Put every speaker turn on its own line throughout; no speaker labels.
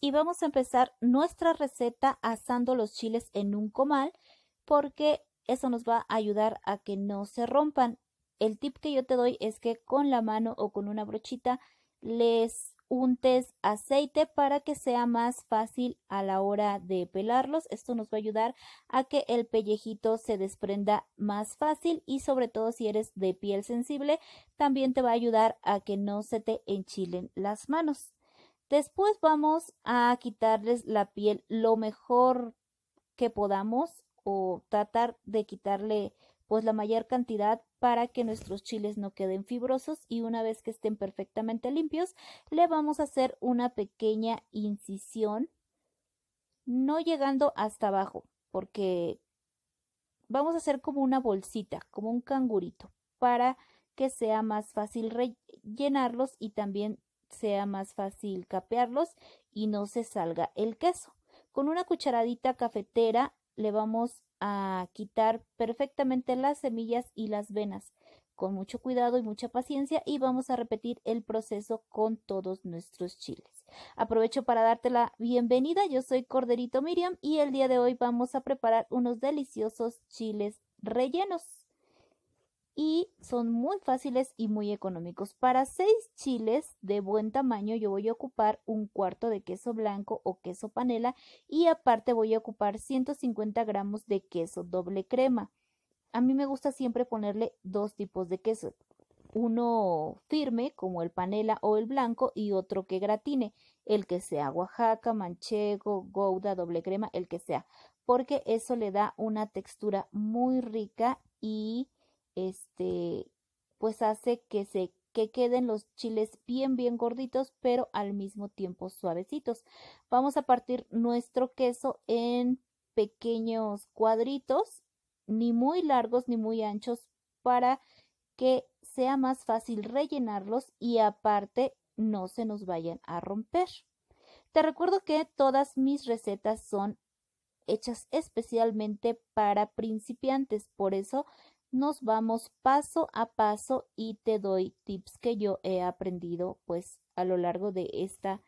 y vamos a empezar nuestra receta asando los chiles en un comal porque eso nos va a ayudar a que no se rompan. El tip que yo te doy es que con la mano o con una brochita les untes aceite para que sea más fácil a la hora de pelarlos. Esto nos va a ayudar a que el pellejito se desprenda más fácil y sobre todo si eres de piel sensible, también te va a ayudar a que no se te enchilen las manos. Después vamos a quitarles la piel lo mejor que podamos o tratar de quitarle pues la mayor cantidad para que nuestros chiles no queden fibrosos y una vez que estén perfectamente limpios le vamos a hacer una pequeña incisión no llegando hasta abajo porque vamos a hacer como una bolsita como un cangurito para que sea más fácil rellenarlos y también sea más fácil capearlos y no se salga el queso. Con una cucharadita cafetera le vamos a quitar perfectamente las semillas y las venas con mucho cuidado y mucha paciencia y vamos a repetir el proceso con todos nuestros chiles. Aprovecho para darte la bienvenida, yo soy Corderito Miriam y el día de hoy vamos a preparar unos deliciosos chiles rellenos y son muy fáciles y muy económicos. Para seis chiles de buen tamaño yo voy a ocupar un cuarto de queso blanco o queso panela y aparte voy a ocupar 150 gramos de queso doble crema. A mí me gusta siempre ponerle dos tipos de queso. Uno firme como el panela o el blanco y otro que gratine, el que sea Oaxaca, manchego, gouda, doble crema, el que sea, porque eso le da una textura muy rica y este, pues hace que se que queden los chiles bien bien gorditos pero al mismo tiempo suavecitos. Vamos a partir nuestro queso en pequeños cuadritos, ni muy largos ni muy anchos para que sea más fácil rellenarlos y aparte no se nos vayan a romper. Te recuerdo que todas mis recetas son hechas especialmente para principiantes, por eso nos vamos paso a paso y te doy tips que yo he aprendido pues a lo largo de esta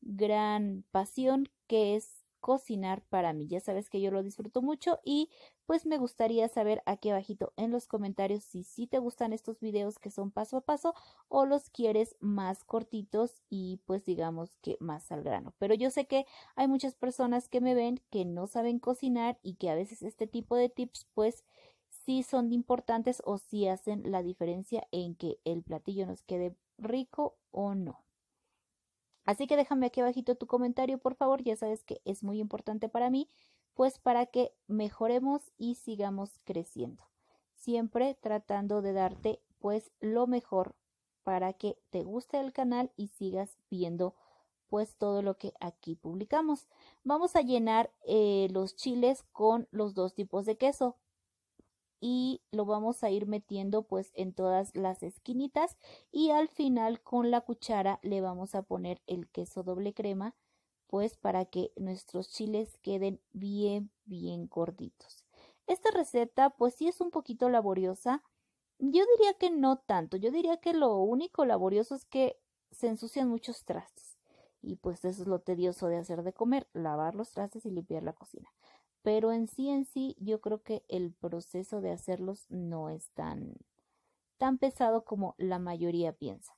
gran pasión que es cocinar para mí. Ya sabes que yo lo disfruto mucho y pues me gustaría saber aquí abajito en los comentarios si si te gustan estos videos que son paso a paso o los quieres más cortitos y pues digamos que más al grano. Pero yo sé que hay muchas personas que me ven que no saben cocinar y que a veces este tipo de tips pues si son importantes o si hacen la diferencia en que el platillo nos quede rico o no. Así que déjame aquí abajito tu comentario, por favor, ya sabes que es muy importante para mí, pues para que mejoremos y sigamos creciendo. Siempre tratando de darte pues lo mejor para que te guste el canal y sigas viendo pues todo lo que aquí publicamos. Vamos a llenar eh, los chiles con los dos tipos de queso, y lo vamos a ir metiendo pues en todas las esquinitas y al final con la cuchara le vamos a poner el queso doble crema pues para que nuestros chiles queden bien bien gorditos. Esta receta pues sí es un poquito laboriosa. Yo diría que no tanto, yo diría que lo único laborioso es que se ensucian muchos trastes. Y pues eso es lo tedioso de hacer de comer, lavar los trastes y limpiar la cocina pero en sí en sí yo creo que el proceso de hacerlos no es tan, tan pesado como la mayoría piensa.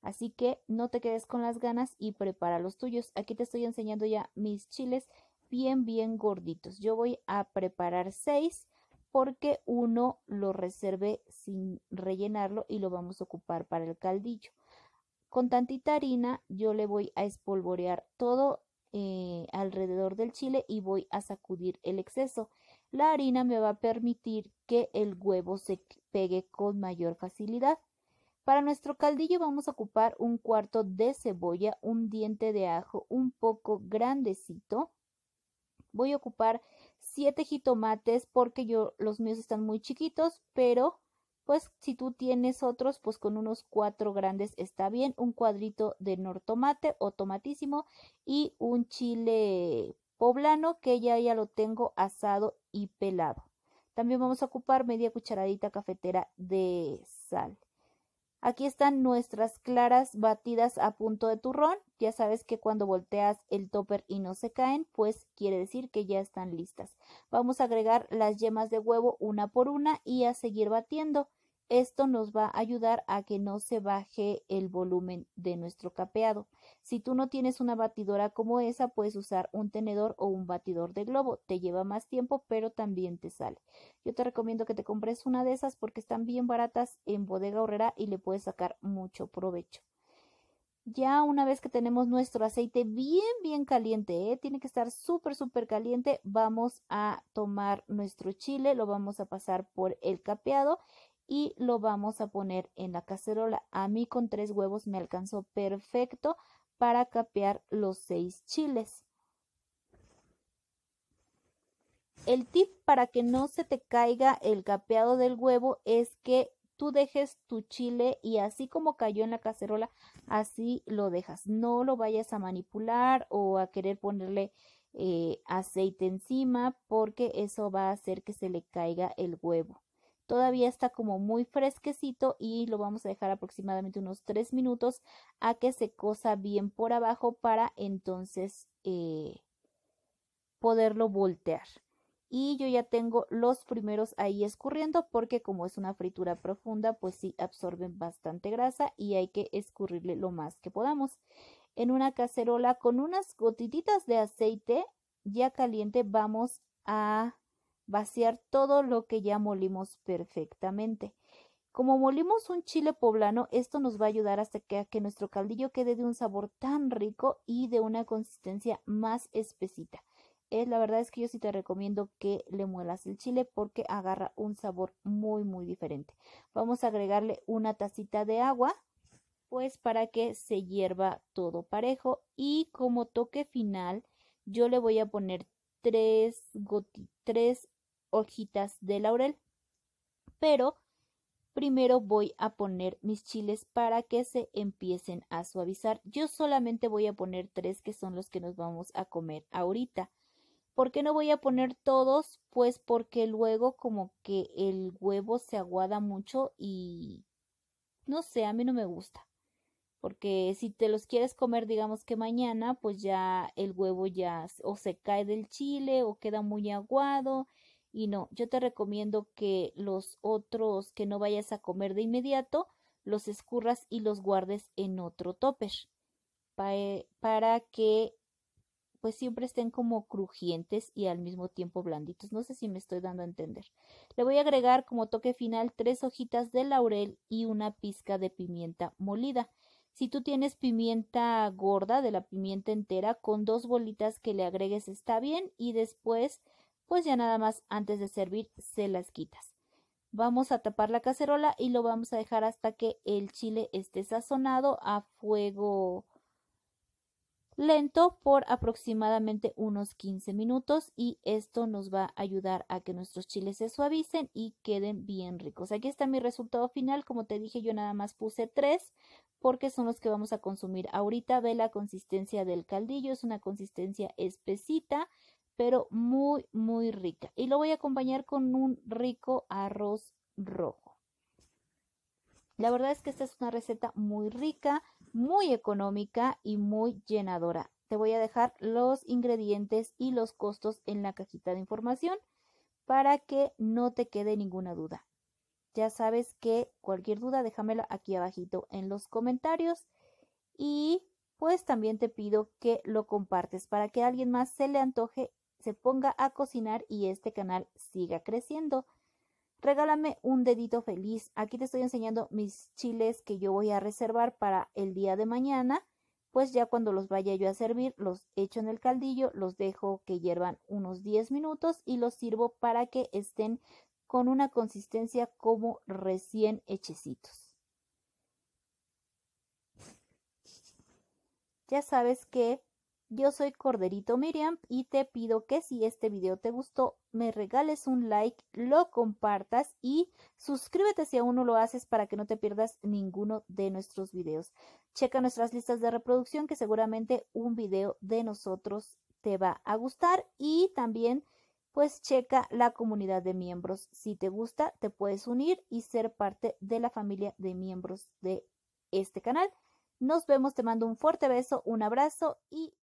Así que no te quedes con las ganas y prepara los tuyos. Aquí te estoy enseñando ya mis chiles bien, bien gorditos. Yo voy a preparar seis porque uno lo reservé sin rellenarlo y lo vamos a ocupar para el caldillo. Con tantita harina yo le voy a espolvorear todo eh, alrededor del chile y voy a sacudir el exceso. La harina me va a permitir que el huevo se pegue con mayor facilidad. Para nuestro caldillo vamos a ocupar un cuarto de cebolla, un diente de ajo un poco grandecito. Voy a ocupar siete jitomates porque yo los míos están muy chiquitos, pero pues si tú tienes otros, pues con unos cuatro grandes está bien, un cuadrito de nortomate o tomatísimo y un chile poblano que ya ya lo tengo asado y pelado. También vamos a ocupar media cucharadita cafetera de sal. Aquí están nuestras claras batidas a punto de turrón. Ya sabes que cuando volteas el topper y no se caen, pues quiere decir que ya están listas. Vamos a agregar las yemas de huevo una por una y a seguir batiendo. Esto nos va a ayudar a que no se baje el volumen de nuestro capeado. Si tú no tienes una batidora como esa, puedes usar un tenedor o un batidor de globo. Te lleva más tiempo, pero también te sale. Yo te recomiendo que te compres una de esas porque están bien baratas en bodega horrera y le puedes sacar mucho provecho. Ya una vez que tenemos nuestro aceite bien, bien caliente, ¿eh? tiene que estar súper, súper caliente, vamos a tomar nuestro chile, lo vamos a pasar por el capeado y lo vamos a poner en la cacerola. A mí con tres huevos me alcanzó perfecto para capear los seis chiles. El tip para que no se te caiga el capeado del huevo es que tú dejes tu chile y así como cayó en la cacerola, así lo dejas. No lo vayas a manipular o a querer ponerle eh, aceite encima porque eso va a hacer que se le caiga el huevo. Todavía está como muy fresquecito y lo vamos a dejar aproximadamente unos 3 minutos a que se cosa bien por abajo para entonces eh, poderlo voltear. Y yo ya tengo los primeros ahí escurriendo porque como es una fritura profunda, pues sí absorben bastante grasa y hay que escurrirle lo más que podamos. En una cacerola con unas gotitas de aceite ya caliente vamos a vaciar todo lo que ya molimos perfectamente. Como molimos un chile poblano, esto nos va a ayudar hasta que, que nuestro caldillo quede de un sabor tan rico y de una consistencia más espesita. Eh, la verdad es que yo sí te recomiendo que le muelas el chile porque agarra un sabor muy muy diferente. Vamos a agregarle una tacita de agua pues para que se hierva todo parejo y como toque final yo le voy a poner tres, goti tres hojitas de laurel. Pero primero voy a poner mis chiles para que se empiecen a suavizar. Yo solamente voy a poner tres que son los que nos vamos a comer ahorita. ¿Por qué no voy a poner todos? Pues porque luego como que el huevo se aguada mucho y no sé, a mí no me gusta. Porque si te los quieres comer, digamos que mañana, pues ya el huevo ya o se cae del chile o queda muy aguado y no, yo te recomiendo que los otros que no vayas a comer de inmediato, los escurras y los guardes en otro topper para que pues siempre estén como crujientes y al mismo tiempo blanditos. No sé si me estoy dando a entender. Le voy a agregar como toque final tres hojitas de laurel y una pizca de pimienta molida. Si tú tienes pimienta gorda de la pimienta entera, con dos bolitas que le agregues está bien y después pues ya nada más antes de servir se las quitas. Vamos a tapar la cacerola y lo vamos a dejar hasta que el chile esté sazonado a fuego lento por aproximadamente unos 15 minutos y esto nos va a ayudar a que nuestros chiles se suavicen y queden bien ricos. Aquí está mi resultado final, como te dije yo nada más puse tres porque son los que vamos a consumir ahorita. Ve la consistencia del caldillo, es una consistencia espesita, pero muy, muy rica. Y lo voy a acompañar con un rico arroz rojo. La verdad es que esta es una receta muy rica, muy económica y muy llenadora. Te voy a dejar los ingredientes y los costos en la cajita de información para que no te quede ninguna duda. Ya sabes que cualquier duda déjamela aquí abajito en los comentarios y pues también te pido que lo compartes para que a alguien más se le antoje se ponga a cocinar y este canal siga creciendo. Regálame un dedito feliz. Aquí te estoy enseñando mis chiles que yo voy a reservar para el día de mañana. Pues ya cuando los vaya yo a servir, los echo en el caldillo, los dejo que hiervan unos 10 minutos y los sirvo para que estén con una consistencia como recién hechecitos. Ya sabes que yo soy Corderito Miriam y te pido que si este video te gustó, me regales un like, lo compartas y suscríbete si aún no lo haces para que no te pierdas ninguno de nuestros videos. Checa nuestras listas de reproducción que seguramente un video de nosotros te va a gustar y también pues checa la comunidad de miembros. Si te gusta, te puedes unir y ser parte de la familia de miembros de este canal. Nos vemos, te mando un fuerte beso, un abrazo y